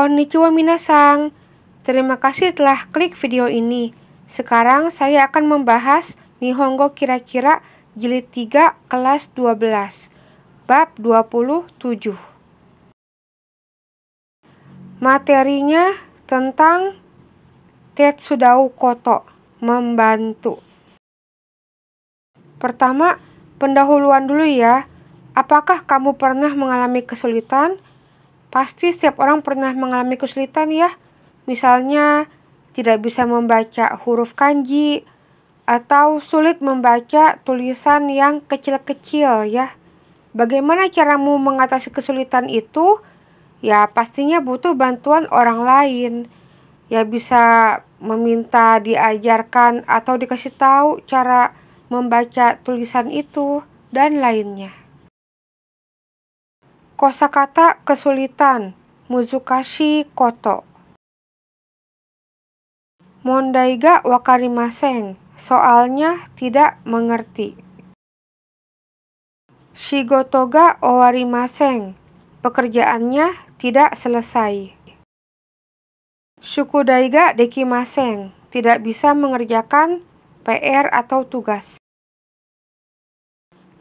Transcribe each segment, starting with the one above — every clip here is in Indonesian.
Konnichiwa minasang. Terima kasih telah klik video ini. Sekarang saya akan membahas Nihongo kira-kira jilid 3 kelas 12 bab 27. Materinya tentang Tetsudau Koto membantu. Pertama, pendahuluan dulu ya. Apakah kamu pernah mengalami kesulitan? Pasti setiap orang pernah mengalami kesulitan ya. Misalnya, tidak bisa membaca huruf kanji atau sulit membaca tulisan yang kecil-kecil ya. Bagaimana caramu mengatasi kesulitan itu? Ya, pastinya butuh bantuan orang lain. Ya bisa meminta diajarkan atau dikasih tahu cara membaca tulisan itu dan lainnya. Kosakata kesulitan. Muzukashi koto. Mondai ga wakarimasen. Soalnya tidak mengerti. shigotoga owarimasen. Pekerjaannya tidak selesai. shukudaiga ga dekimasen. Tidak bisa mengerjakan PR atau tugas.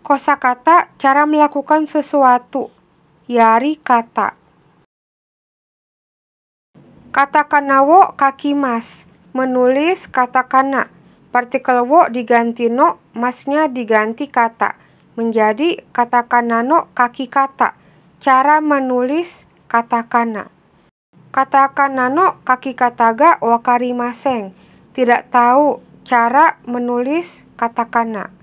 Kosakata cara melakukan sesuatu yari kata. Katakana wo mas menulis katakana. Partikel wo diganti no, masnya diganti kata. Menjadi katakana no kaki kata. Cara menulis katakana. Katakana no kaki kataga maseng, Tidak tahu cara menulis katakana.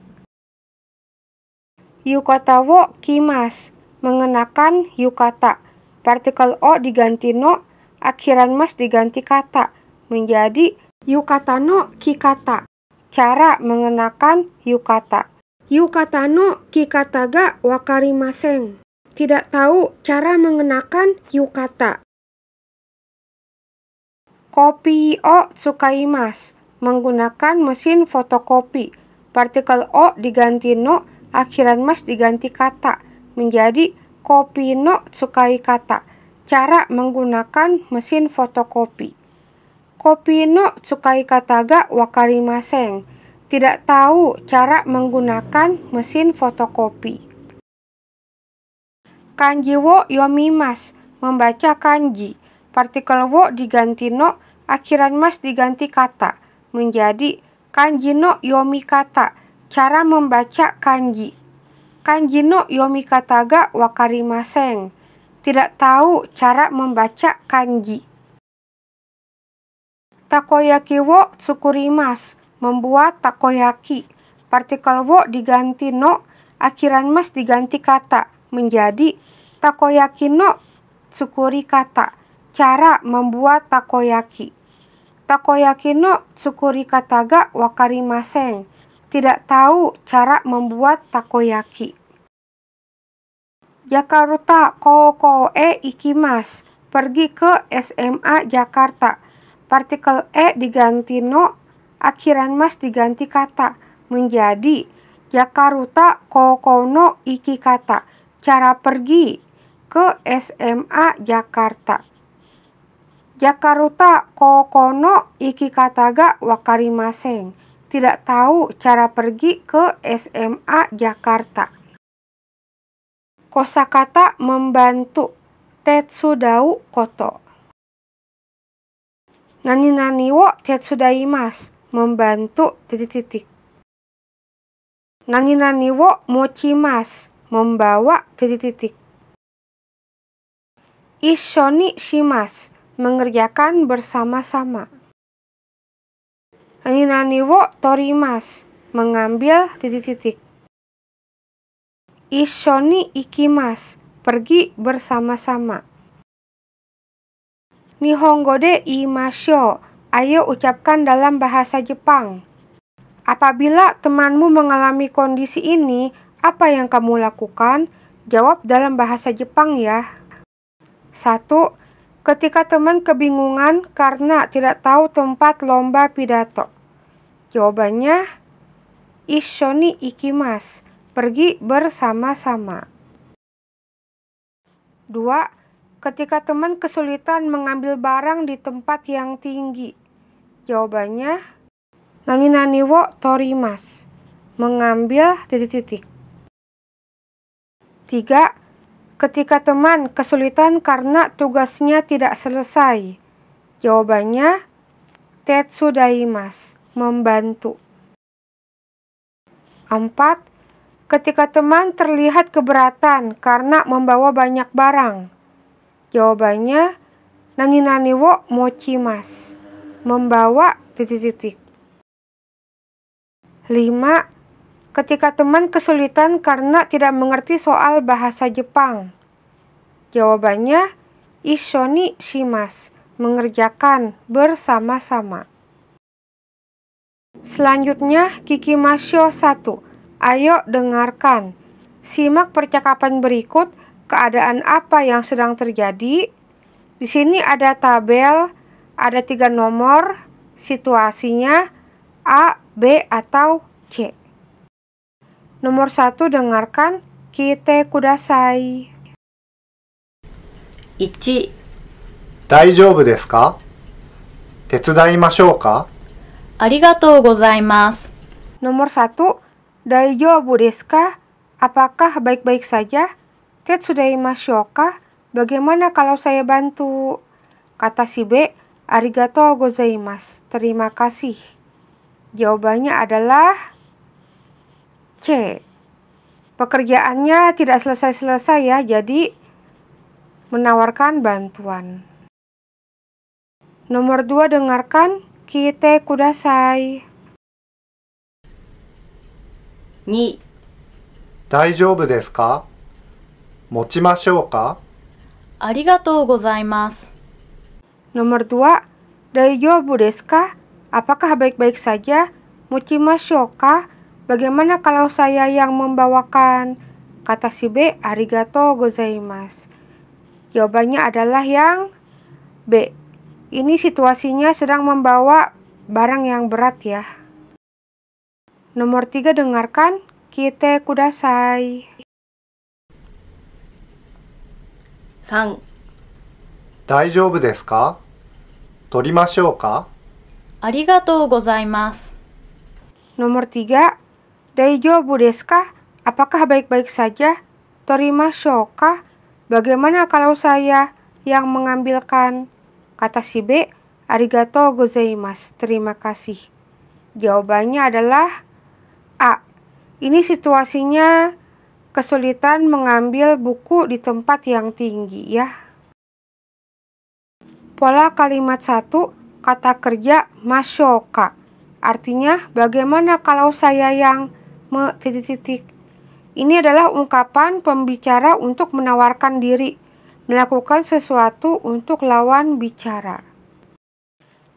wo kimas, mengenakan yukata. Partikel o diganti no, akhiran mas diganti kata, menjadi yukata no kikata. Cara mengenakan yukata. Yukata no kikata ga wakarimasen. Tidak tahu cara mengenakan yukata. Kopi o sukaimas, menggunakan mesin fotokopi. Partikel o diganti no, akhiran mas diganti kata menjadi kopi no tsukai kata, cara menggunakan mesin fotokopi. Kopi no tsukai kata ga wakarimasen, tidak tahu cara menggunakan mesin fotokopi. Kanji wo mas membaca kanji. Partikel wo diganti no, akhiran mas diganti kata, menjadi kanji no yomi kata, cara membaca kanji. Kanji no yomi wakari wakarimaseng. Tidak tahu cara membaca kanji. Takoyaki wo tsukurimas. Membuat takoyaki. Partikel wo diganti no, akhiran mas diganti kata. Menjadi takoyaki no tsukuri kata. Cara membuat takoyaki. Takoyaki no tsukuri kataga wakarimaseng tidak tahu cara membuat takoyaki. Jakarta koko e ikimas. Pergi ke SMA Jakarta. Partikel e diganti no, akhiran mas diganti kata menjadi Jakarta koko no iki kata. Cara pergi ke SMA Jakarta. Jakarta kokono iki kata ga wakarimaseng tidak tahu cara pergi ke SMA Jakarta. Kosakata membantu Tetsudau Koto. Nani nani wo mas membantu titik-titik. Nani nani wo mas membawa titik-titik. Ishoni shimas mengerjakan bersama-sama. Anginaniwo torimas, mengambil titik-titik. Ishoni ikimas, pergi bersama-sama. Nihongo de imashio, ayo ucapkan dalam bahasa Jepang. Apabila temanmu mengalami kondisi ini, apa yang kamu lakukan? Jawab dalam bahasa Jepang ya. 1. Ketika teman kebingungan karena tidak tahu tempat lomba pidato. Jawabannya Ishoni ikimas, pergi bersama-sama. 2. Ketika teman kesulitan mengambil barang di tempat yang tinggi. Jawabannya Nani nani wo torimas, mengambil titik-titik. 3 ketika teman kesulitan karena tugasnya tidak selesai? Jawabannya, Tetsudaimas, membantu. 4. Ketika teman terlihat keberatan karena membawa banyak barang. Jawabannya, nani nani nanginaniwo mochimas. Membawa titik-titik. 5. Ketika teman kesulitan karena tidak mengerti soal bahasa Jepang. Jawabannya, isoni shimas. Mengerjakan bersama-sama. Selanjutnya, Kiki Masyo 1. Ayo dengarkan. Simak percakapan berikut keadaan apa yang sedang terjadi. Di sini ada tabel, ada tiga nomor, situasinya A, B, atau C. Nomor satu dengarkan Kite kudasai. Ichi. 大丈夫ですか手伝いましょうか Arigatou Nomor satu, Daijo abu apakah baik-baik saja? Tetsudai Masyoka, bagaimana kalau saya bantu? Kata si B, arigatou gozaimasu, terima kasih. Jawabannya adalah C. Pekerjaannya tidak selesai-selesai ya, jadi menawarkan bantuan. Nomor dua dengarkan kite kudasai. dua, daijoubu desu ka? Apakah baik-baik saja? Muchimasho ka? Bagaimana kalau saya yang membawakan? Kata si B, arigato gozaimasu. Jawabannya adalah yang B. Ini situasinya sedang membawa barang yang berat ya. Nomor tiga dengarkan kita kudasai. gozaimasu. Nomor tiga, desu ka? apakah baik-baik saja? Torimashou ka? bagaimana kalau saya yang mengambilkan Kata si B, arigato gozaimasu, terima kasih. Jawabannya adalah A. Ini situasinya kesulitan mengambil buku di tempat yang tinggi ya. Pola kalimat satu kata kerja masyoka. Artinya, bagaimana kalau saya yang me titik-titik. Ini adalah ungkapan pembicara untuk menawarkan diri melakukan sesuatu untuk lawan bicara.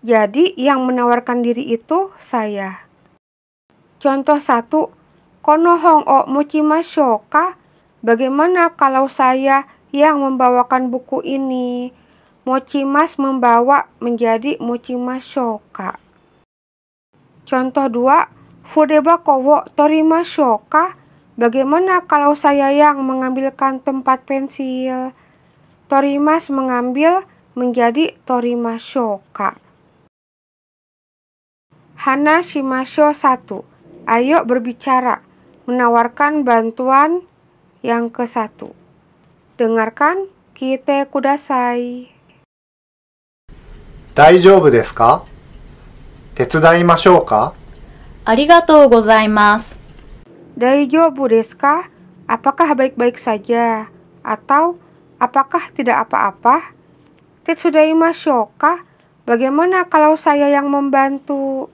Jadi, yang menawarkan diri itu saya. Contoh satu, konohong o mochimashoka, Bagaimana kalau saya yang membawakan buku ini? Mochimas membawa menjadi mochimashoka. Contoh dua, fudeba kowo torimashoka, Bagaimana kalau saya yang mengambilkan tempat pensil? Torimas mengambil menjadi Torimashoka. Hana Shimasho satu. Ayo berbicara, menawarkan bantuan yang ke satu. Dengarkan kite kudasai. ka? ka? Apakah baik-baik saja? Atau Apakah tidak apa-apa? Tetsudai Masyoka, bagaimana kalau saya yang membantu?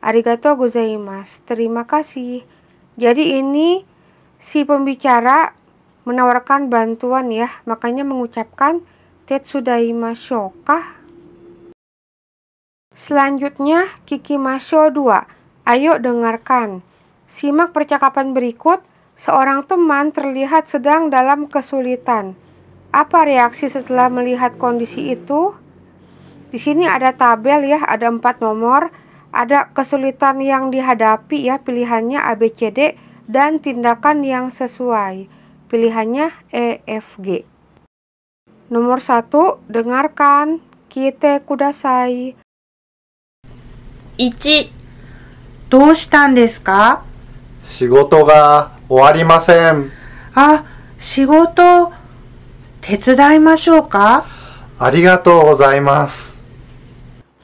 Arigato gozaimasu, terima kasih. Jadi ini si pembicara menawarkan bantuan ya, makanya mengucapkan Tetsudai Masyoka. Selanjutnya, Kiki Masyo 2. Ayo dengarkan. Simak percakapan berikut. Seorang teman terlihat sedang dalam kesulitan. Apa reaksi setelah melihat kondisi itu? Di sini ada tabel ya, ada empat nomor, ada kesulitan yang dihadapi ya, pilihannya ABCD dan tindakan yang sesuai. Pilihannya EFG. Nomor satu, dengarkan kita kudasai. 1. shigoto 手伝いましょうかありがとうございます。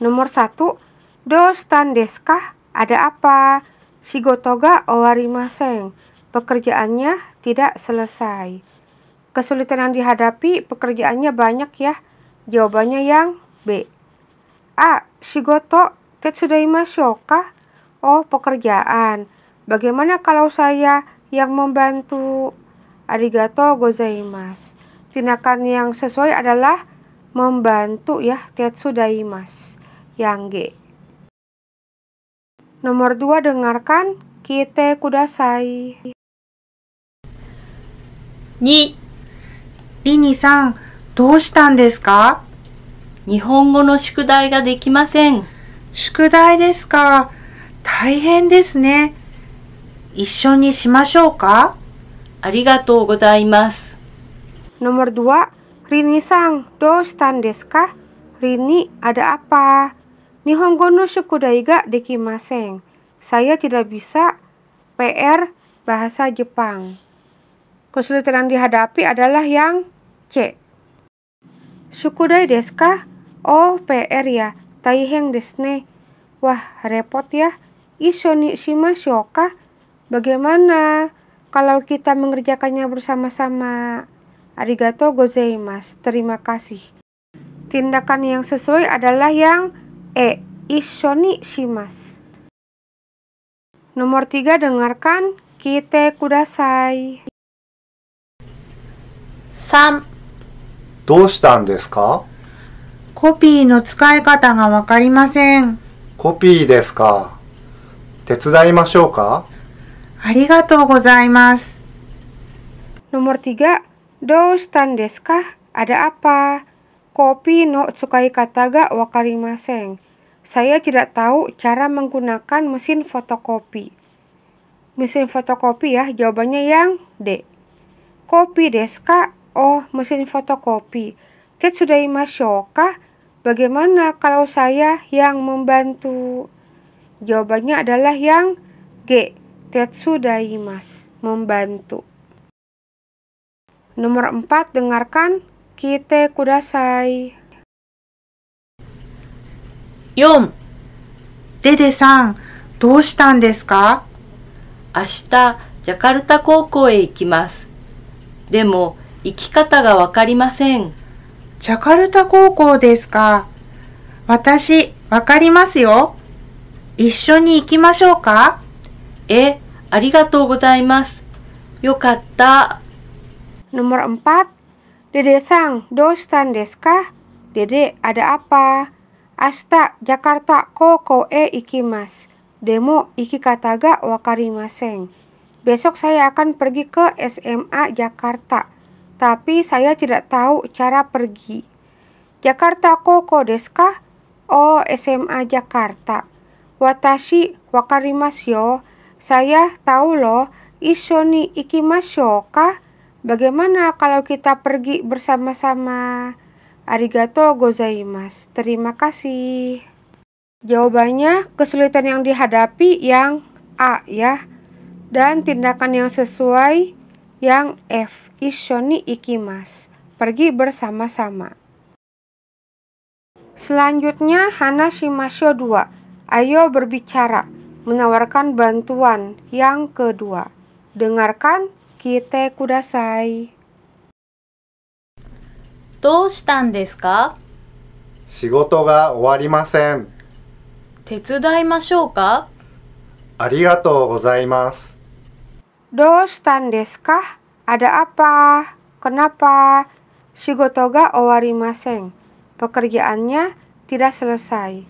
Nomor satu, Dostan deska, ada apa? Shigotoga owarimasen. Pekerjaannya tidak selesai. Kesulitan yang dihadapi pekerjaannya banyak ya. Jawabannya yang B. A. Shigoto tetsudaimashou ka? Oh, pekerjaan. Bagaimana kalau saya yang membantu? Arigato gozaimasu. Tindakan yang sesuai adalah membantu ya tetsu daimas yang G. Nomor 2 dengarkan kite kudasai. 2. リニさん、どうしたんですか日本語の宿題ができません。宿題ですか大変ですね。一緒にしましょうかありがとうございます。Nomor 2, Rini sang, do stan Rini, ada apa? Nihongo no sukudai ga dekimasen. Saya tidak bisa PR bahasa Jepang. Kesulitan yang dihadapi adalah yang C. Sukudai deska? Oh, PR ya. Taiheng desne. Wah, repot ya. Isoni ka? Bagaimana kalau kita mengerjakannya bersama-sama? Arigato gozaimasu. Terima kasih. Tindakan yang sesuai adalah yang E. Ishoni shimasu. Nomor tiga dengarkan kite kudasai. 3どうしたんですかコピーの使い方がわかりません。コピーですか手伝いましょうかありがとうございます。Nomor tiga Doustan desu Ada apa? Kopi no sukai kataga ga maseng. Saya tidak tahu cara menggunakan mesin fotokopi. Mesin fotokopi ya, jawabannya yang D. Kopi deska, Oh, mesin fotokopi. Tetsudai masyoka? Bagaimana kalau saya yang membantu? Jawabannya adalah yang G. Tetsudai mas, membantu. Nomor 4, dengarkan kite kudasai. 4. デデさん、どうしたんですか明日、ジャカルタ高校へ行きます。でも、行き方がわかりません。ジャカルタ高校ですか。私、わかりますよ。一緒に行きましょうかえ、ありがとうございます。よかった。Nomor 4. Dede Sang, Dostan Deska. Dede, ada apa? Asta, Jakarta, Koko e ikimas. Demo iki kataga wakarimaseng. Besok saya akan pergi ke SMA Jakarta, tapi saya tidak tahu cara pergi. Jakarta Koko Deska? Oh, SMA Jakarta. Watashi wakarimasyo. Saya tahu loh, isoni ikimasyo kah? Bagaimana kalau kita pergi bersama-sama? Arigato gozaimasu. Terima kasih. Jawabannya, kesulitan yang dihadapi yang A ya dan tindakan yang sesuai yang F. Ishoni ikimas. Pergi bersama-sama. Selanjutnya Hana Shimasho 2. Ayo berbicara, menawarkan bantuan yang kedua. Dengarkan, Kite kudasai. どうしたんですか仕事が終わりません。手伝いましょうかありがとうございます。どうしたんですか Ada apa? Kenapa? Shigoto Pekerjaannya tidak selesai.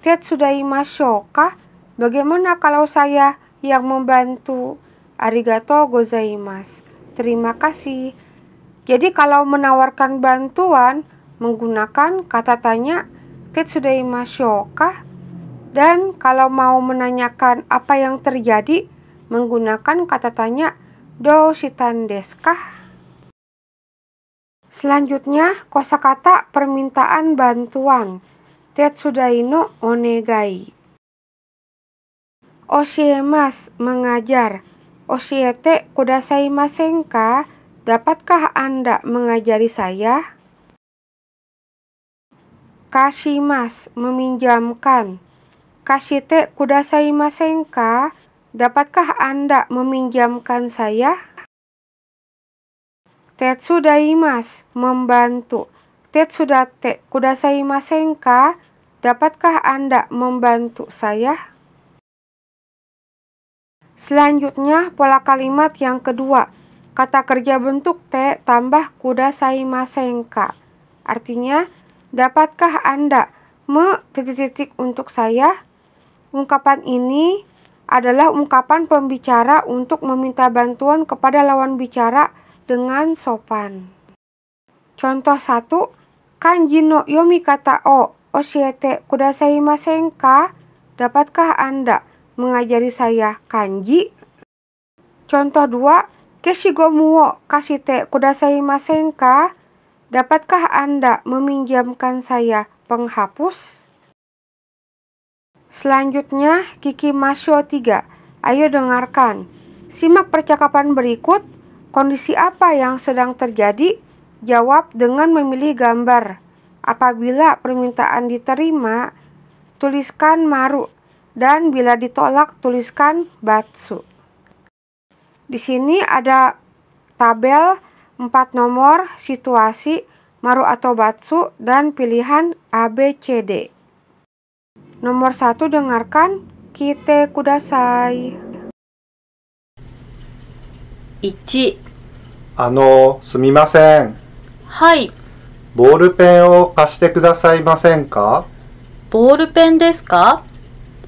Tetsudai mashoka? Bagaimana kalau saya yang membantu? Arigato gozaimasu. Terima kasih. Jadi kalau menawarkan bantuan menggunakan kata tanya tetsudaimasho kah? Dan kalau mau menanyakan apa yang terjadi menggunakan kata tanya do desu kah? Selanjutnya, kosakata permintaan bantuan. Tetsudaino onegai. Oshiemas mengajar. Oshiete kudasai masengka, Dapatkah Anda mengajari saya? Kasimas meminjamkan. Kasite kudasai masengka, Dapatkah Anda meminjamkan saya? Tetsudaimas, membantu. Tetsudate kudasai masengka, Dapatkah Anda membantu saya? Selanjutnya, pola kalimat yang kedua. Kata kerja bentuk T tambah kuda sengka. Artinya, dapatkah Anda me titik-titik untuk saya? Ungkapan ini adalah ungkapan pembicara untuk meminta bantuan kepada lawan bicara dengan sopan. Contoh satu kanji no yomi kata o, oh, oshiete kudasai sengka. dapatkah Anda? mengajari saya kanji. Contoh 2, Keshigomuo kasite kudasai masenka. Dapatkah Anda meminjamkan saya penghapus? Selanjutnya, Kiki Masyo tiga Ayo dengarkan. Simak percakapan berikut. Kondisi apa yang sedang terjadi? Jawab dengan memilih gambar. Apabila permintaan diterima, tuliskan maru dan bila ditolak tuliskan batsu. Di sini ada tabel empat nomor situasi maru atau batsu dan pilihan a b c d. Nomor satu dengarkan kite kudasai. Ano, sumimasen. Hai. o ka? desu ka?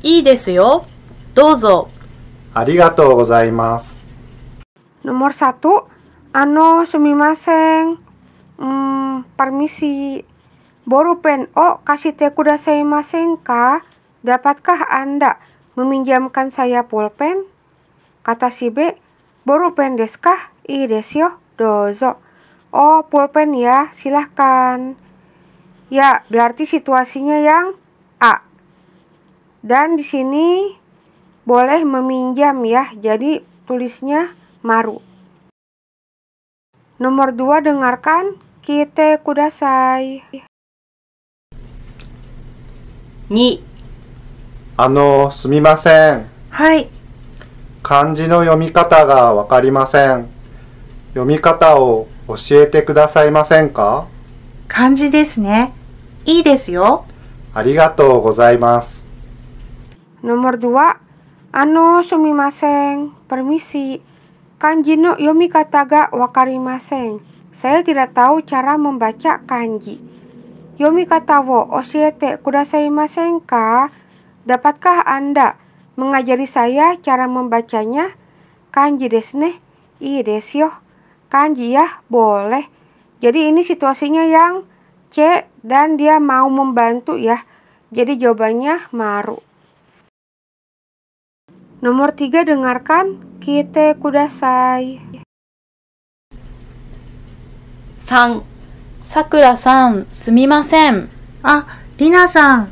いいですよ. Dozo. Arigatou gozaimasu. Nomor satu, ano sumimaseng. Hmm, permisi. Boru pen o kasite kudasaimasen ka? Dapatkah Anda meminjamkan saya pulpen? Kata si B, boru pen deskah? I desyo, dozo. Oh, pulpen ya, silahkan. Ya, berarti situasinya yang Dan di sini boleh meminjam ya, jadi tulisnya maru. Nomor dua dengarkan kite kudasai. 2あの、すみません。はい。漢字の読み方がわかりません。読み方を教えてくださいませんか漢字ですね。いいですよ。ありがとうございます。Nomor dua, ano sumimaseng, permisi. Kanji no yomi kataga wakarimaseng. Saya tidak tahu cara membaca kanji. Yomi kata wo osiete maseng ka? Dapatkah Anda mengajari saya cara membacanya? Kanji desne, i iya desyo. Kanji ya, boleh. Jadi ini situasinya yang C dan dia mau membantu ya. Jadi jawabannya maru. Nomor tiga dengarkan kite kudasai. 3さくらさんすみませんあ、りなさん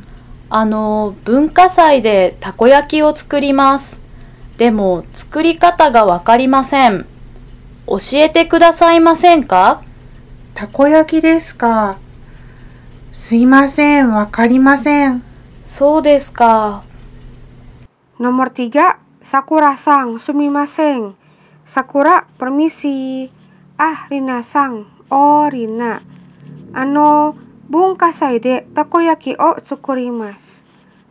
あの文化祭でたこ焼きを作りますでも作り方がわかりません教えてくださいませんかたこ焼きですかすいませんわかりませんそうですか Nomor tiga, Sakura Sang, Sumimaseng. Sakura, permisi. Ah, Rina Sang. Oh, Rina. Ano, bungkasai de takoyaki o tsukurimas.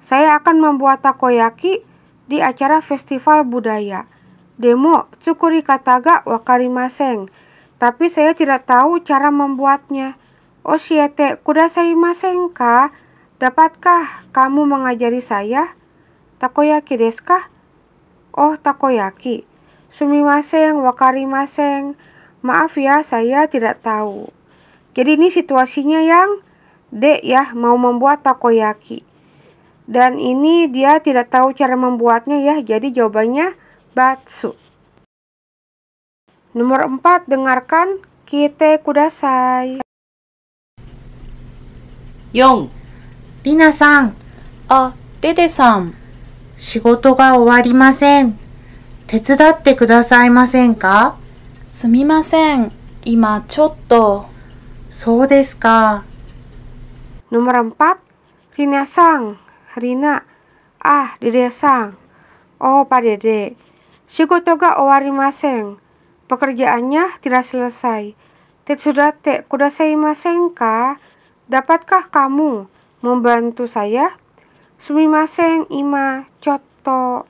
Saya akan membuat takoyaki di acara festival budaya. Demo tsukuri kataga wakarimaseng. Tapi saya tidak tahu cara membuatnya. Oh, Oshiete kudasai maseng ka? Dapatkah kamu mengajari saya? Takoyaki desu ka? Oh, takoyaki. wakari wakarimaseng. Maaf ya, saya tidak tahu. Jadi ini situasinya yang deh ya mau membuat takoyaki. Dan ini dia tidak tahu cara membuatnya ya, jadi jawabannya batsu. Nomor 4, dengarkan kita kudasai. 4. リナさん、あ、デデさん。仕事が終わりません。手伝ってくださいませんかすみません。今ちょっと。そうですか。Nomor 4 Rina sang Rina Ah Dede sang Oh Pak Dede Shigoto ga owarimasen Pekerjaannya tidak selesai Tetsudate kudasai masen ka Dapatkah kamu membantu saya Sumimasen, Ima, Coto.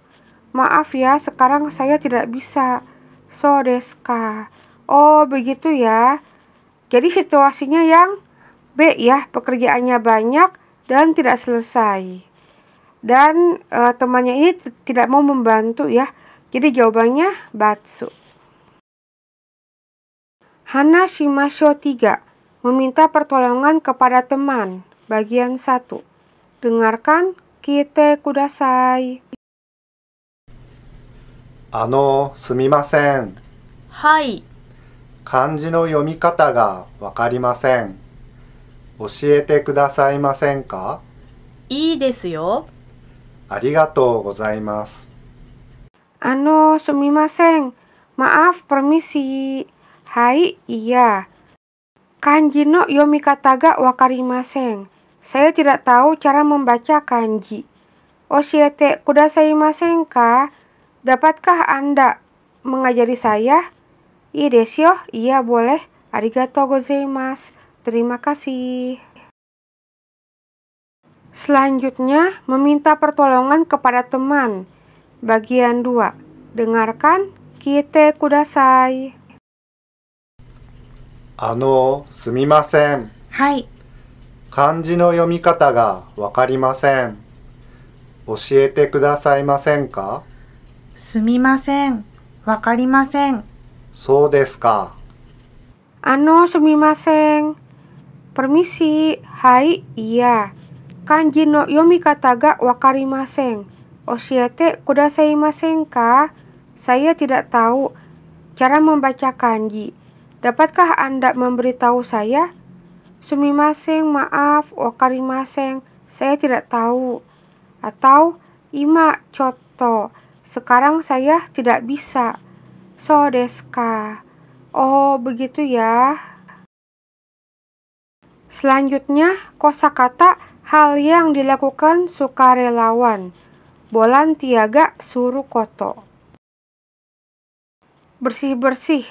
Maaf ya, sekarang saya tidak bisa. So Oh, begitu ya. Jadi situasinya yang B ya, pekerjaannya banyak dan tidak selesai. Dan e, temannya ini tidak mau membantu ya. Jadi jawabannya Batsu. Hana Shimasho 3 meminta pertolongan kepada teman, bagian 1. Dengarkan 聞いてください。あの、すみません。はい。漢字の読み方がわかりません。教えてくださいませんかいいですよ。ありがとうございます。あの、すみません。Maaf, permisi. Hai, iya. Kanji no yomikata ga w a k Saya tidak tahu cara membaca kanji. Oshiete oh, kudasai masengka, Dapatkah Anda mengajari saya? Iya iya boleh. Arigato gozaimasu. Terima kasih. Selanjutnya, meminta pertolongan kepada teman. Bagian 2. Dengarkan kite kudasai. Ano, sumimasen. Hai, 漢字の読み方がわかりません。教えてくださいませんかすみません。わかりません。そうですか。あの、すみません。permisi。はい、いや。漢字の読み方がわかりません。教えてくださいませんか Saya tidak tahu cara membaca kanji. Dapatkah Anda memberitahu saya? sumimaseng, maaf, wakarimaseng, oh, saya tidak tahu. Atau ima coto, sekarang saya tidak bisa. So deska. Oh, begitu ya. Selanjutnya, kosakata hal yang dilakukan sukarelawan. Bolan tiaga suruh koto. Bersih-bersih.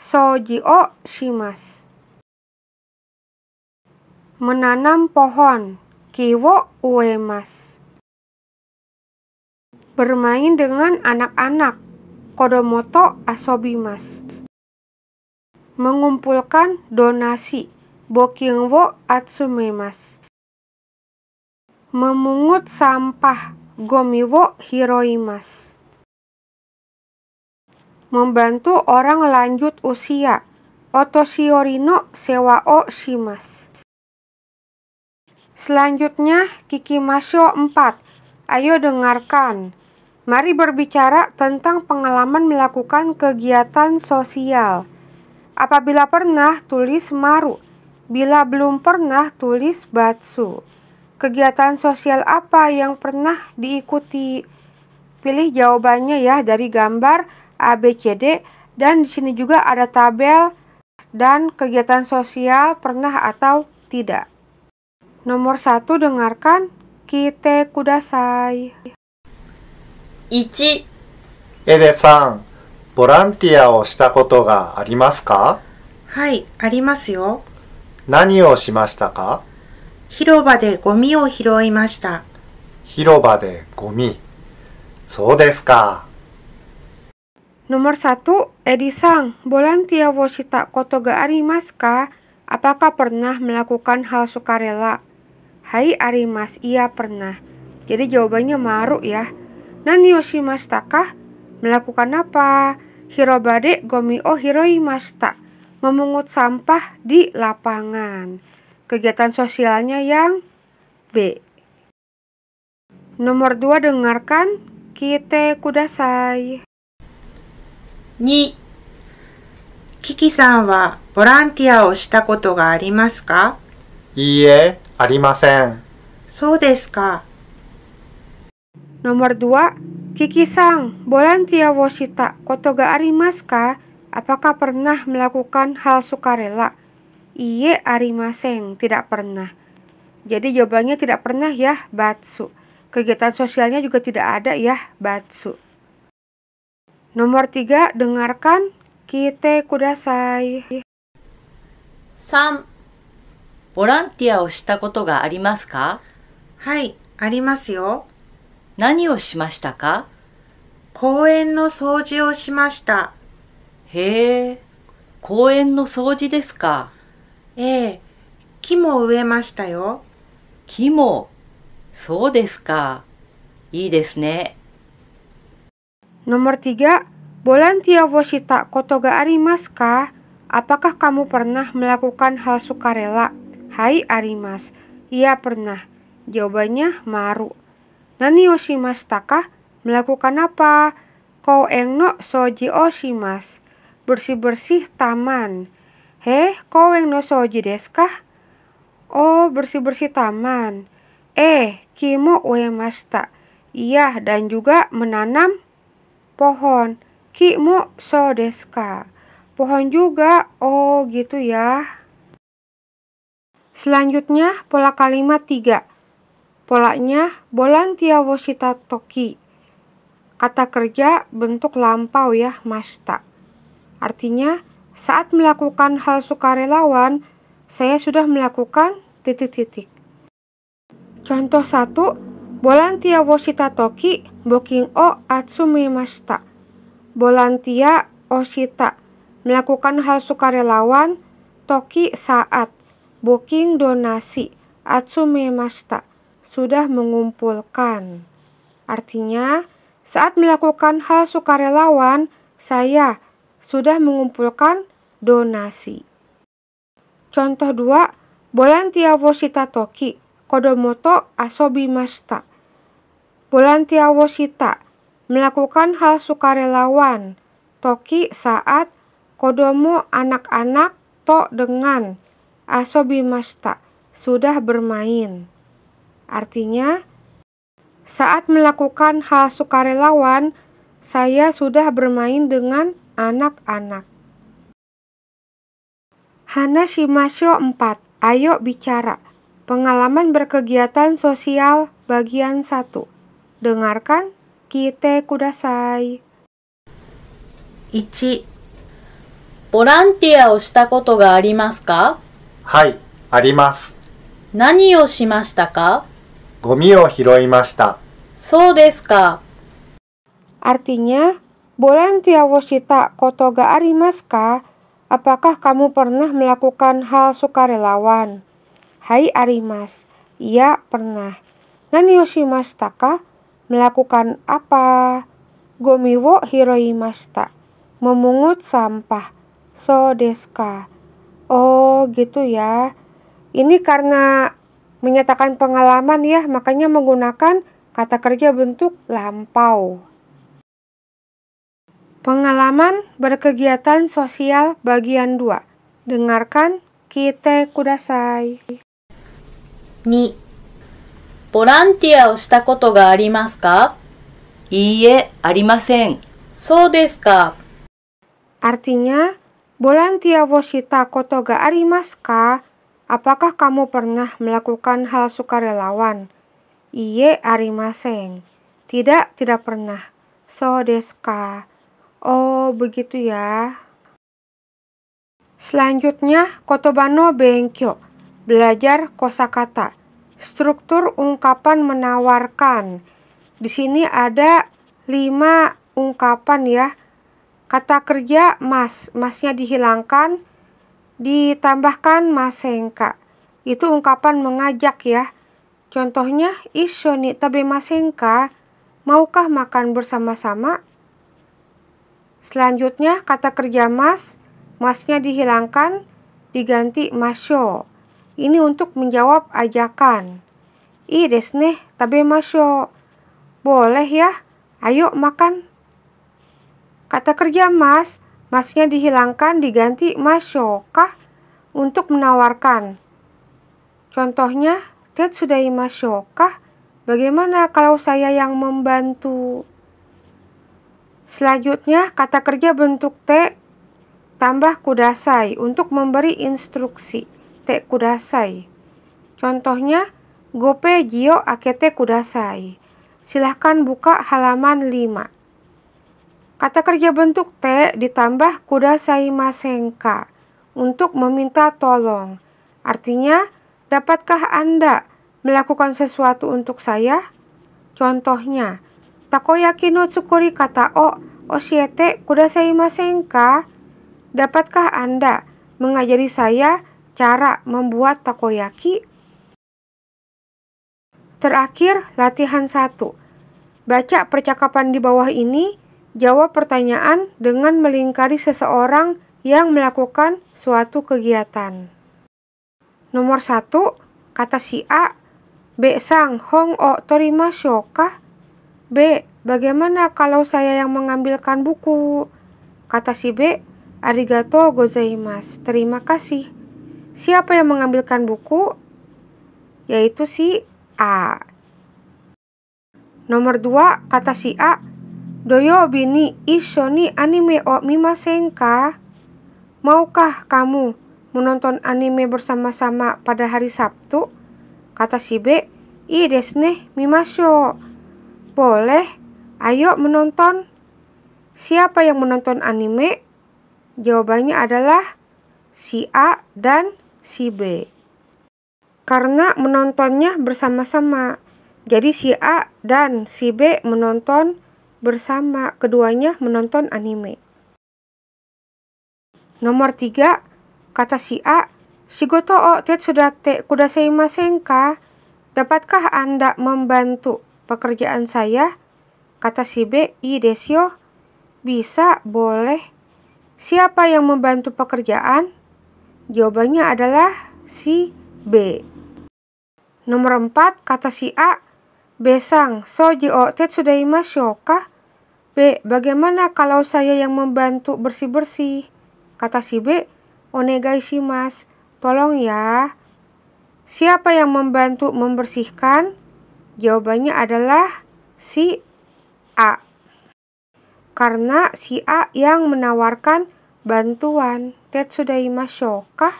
soji o shimas menanam pohon, kiwo uemas, Bermain dengan anak-anak, kodomoto asobimas. Mengumpulkan donasi, bokingwo atsumemas. Memungut sampah, gomiwo hiroimas. Membantu orang lanjut usia, sewa sewao shimas Selanjutnya, Kiki Masyo 4. Ayo dengarkan. Mari berbicara tentang pengalaman melakukan kegiatan sosial. Apabila pernah, tulis Maru. Bila belum pernah, tulis Batsu. Kegiatan sosial apa yang pernah diikuti? Pilih jawabannya ya dari gambar ABCD dan di sini juga ada tabel dan kegiatan sosial pernah atau tidak. Nomor satu dengarkan k i ボランティアをしたことがありますかはい、ありますよ。何をしましたか広場でゴミを拾いました。広場でゴミ。そうですか。No.1、エディさん、ボランティアをしたことがありますか Apakah pernah m e l Hai Arimas, ia pernah. Jadi jawabannya Maru ya. Nani Yoshimasta kah? Melakukan apa? Hirobade gomi oh o hiroimasta. Memungut sampah di lapangan. Kegiatan sosialnya yang B. Nomor 2 dengarkan kite kudasai. Kiki-san wa shita koto ga arimasu ka? Iye. Nomor dua, Kiki-sang, Bolantia Woshita, Kotoga Arimaska, ka? Apakah pernah melakukan hal sukarela? Iye arimaseng, tidak pernah. Jadi jawabannya tidak pernah ya, Batsu. Kegiatan sosialnya juga tidak ada ya, Batsu. Nomor tiga, dengarkan kita Kudasai. Sam ボランティアをしたことがありますかはい、ありますよ。何をしましたか公園の掃除をしました。へえ、公園の掃除ですか。ええ、木も植えましたよ。木も、そうですか。いいですね。Nomor tiga, Bolantia Woshita Kotoga Arimaska, apakah kamu pernah melakukan hal sukarela? Hai Arimas, iya pernah. Jawabannya Maru. Nani Oshimas takah Melakukan apa? Kau engno soji Oshimas. Bersih-bersih taman. Heh, kau engno soji deskah? Oh, bersih-bersih taman. Eh, kimo tak? Iya, dan juga menanam pohon. Kimo so deska. Pohon juga. Oh, gitu ya. Selanjutnya, pola kalimat 3. Polanya bolantia wosita toki. Kata kerja bentuk lampau ya, masta. Artinya, saat melakukan hal sukarelawan, saya sudah melakukan titik-titik. Contoh 1, bolantia wosita toki boking o atsumi masta. Bolantia osita, melakukan hal sukarelawan, toki saat. Booking donasi Atsumemashita sudah mengumpulkan. Artinya, saat melakukan hal sukarelawan, saya sudah mengumpulkan donasi. Contoh dua. Bolantia wo Toki, kodomoto asobimashita. Bolantia wo melakukan hal sukarelawan, toki saat kodomo anak-anak to dengan asobimasta, sudah bermain. Artinya, saat melakukan hal sukarelawan, saya sudah bermain dengan anak-anak. Hana Shimasho 4, Ayo Bicara, Pengalaman Berkegiatan Sosial Bagian 1 Dengarkan Kite Kudasai 1. ボランティアをしたことがありますかはい、あります。何をしましたかゴミを拾いました。そうですか。Artinya, Bolan Tiawoshita koto ga arimasu ka? Apakah kamu pernah melakukan hal sukarelawan? Hai arimas, iya pernah. Nani yoshimashita ka? Melakukan apa? Gomi wo hiroimashita. Memungut sampah. So desu ka? Oh, gitu ya. Ini karena menyatakan pengalaman ya, makanya menggunakan kata kerja bentuk lampau. Pengalaman berkegiatan sosial bagian 2. Dengarkan kita kudasai. 2. Artinya? Bolantia vosita Kotoga Arimaska, apakah kamu pernah melakukan hal sukarelawan? Iye Arimaseng. Tidak, tidak pernah. So deska. Oh, begitu ya. Selanjutnya, Kotobano Benkyo. Belajar kosakata. Struktur ungkapan menawarkan. Di sini ada lima ungkapan ya Kata kerja mas, masnya dihilangkan, ditambahkan masengka. Itu ungkapan mengajak ya. Contohnya, isoni tabe masengka, maukah makan bersama-sama? Selanjutnya, kata kerja mas, masnya dihilangkan, diganti masyo. Ini untuk menjawab ajakan. I desne tabe masyo. Boleh ya, ayo makan Kata kerja mas, masnya dihilangkan diganti masyokah untuk menawarkan. Contohnya, Ted sudahi masyokah, bagaimana kalau saya yang membantu? Selanjutnya, kata kerja bentuk T tambah kudasai untuk memberi instruksi. T kudasai. Contohnya, gope jio akete kudasai. Silahkan buka halaman 5. Kata kerja bentuk te ditambah kudasai masenka untuk meminta tolong. Artinya, dapatkah Anda melakukan sesuatu untuk saya? Contohnya, takoyaki no tsukuri kata o oshiete kudasai masenka. Dapatkah Anda mengajari saya cara membuat takoyaki? Terakhir, latihan satu. Baca percakapan di bawah ini Jawab pertanyaan dengan melingkari seseorang yang melakukan suatu kegiatan. Nomor satu, kata si A, B. Sang Hong O terima shoka. B. Bagaimana kalau saya yang mengambilkan buku? Kata si B, Arigato gozaimasu, terima kasih. Siapa yang mengambilkan buku? Yaitu si A. Nomor dua, kata si A, Doyobi ni isho ni anime o oh, mimasen Maukah kamu menonton anime bersama-sama pada hari Sabtu? Kata si B, I desne mimasyo. Boleh, ayo menonton. Siapa yang menonton anime? Jawabannya adalah si A dan si B. Karena menontonnya bersama-sama. Jadi si A dan si B menonton bersama keduanya menonton anime. Nomor 3, kata si A, Shigoto o tetsudate kudaseimasen masenka? Dapatkah Anda membantu pekerjaan saya? Kata si B, I desyo. bisa, boleh. Siapa yang membantu pekerjaan? Jawabannya adalah si B. Nomor 4, kata si A, Besang, soji o ima kah? B. Bagaimana kalau saya yang membantu bersih-bersih? Kata si B, onegai si mas, tolong ya. Siapa yang membantu membersihkan? Jawabannya adalah si A. Karena si A yang menawarkan bantuan. Tet shoka.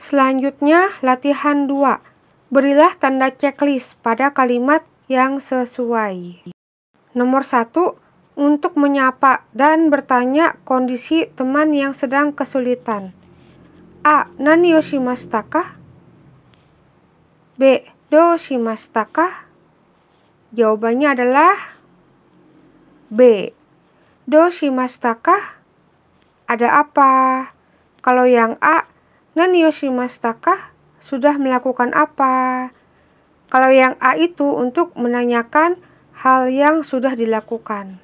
Selanjutnya, latihan 2 Berilah tanda checklist pada kalimat yang sesuai. Nomor satu, untuk menyapa dan bertanya kondisi teman yang sedang kesulitan. A. Nani yoshimashita B. Do shimashita Jawabannya adalah B. Do shimashita Ada apa? Kalau yang A, Nani yoshimashita sudah melakukan apa. Kalau yang A itu untuk menanyakan hal yang sudah dilakukan.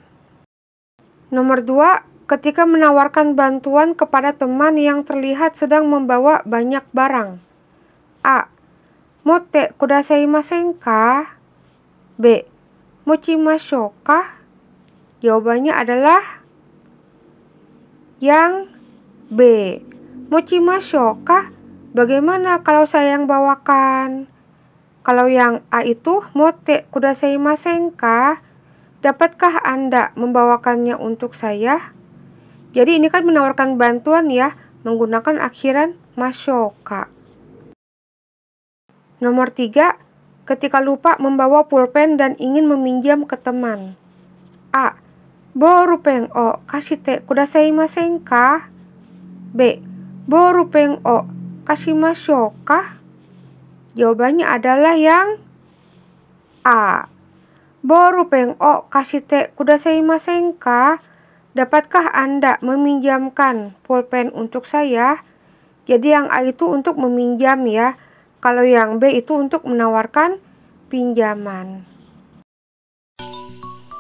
Nomor dua, ketika menawarkan bantuan kepada teman yang terlihat sedang membawa banyak barang. A. Mote kudasai masengka? B. Mochi masyoka Jawabannya adalah yang B. Mochi ka? Bagaimana kalau saya yang bawakan? Kalau yang A itu mote kudasai masengka, dapatkah Anda membawakannya untuk saya? Jadi ini kan menawarkan bantuan ya, menggunakan akhiran masyoka. Nomor tiga, ketika lupa membawa pulpen dan ingin meminjam ke teman. A. Boru peng o kasih kuda kudasai masengka. B. Boru peng o kasih Shoka? Jawabannya adalah yang A. Boru pengok kasite kudasai masengka. Dapatkah Anda meminjamkan pulpen untuk saya? Jadi yang A itu untuk meminjam ya. Kalau yang B itu untuk menawarkan pinjaman.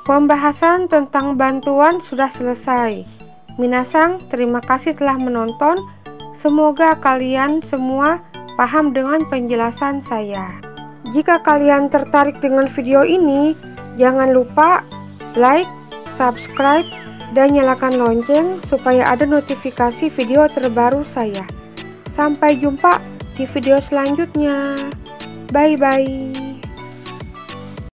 Pembahasan tentang bantuan sudah selesai. Minasang, terima kasih telah menonton. Semoga kalian semua paham dengan penjelasan saya. Jika kalian tertarik dengan video ini, jangan lupa like, subscribe, dan nyalakan lonceng supaya ada notifikasi video terbaru saya. Sampai jumpa di video selanjutnya. Bye bye.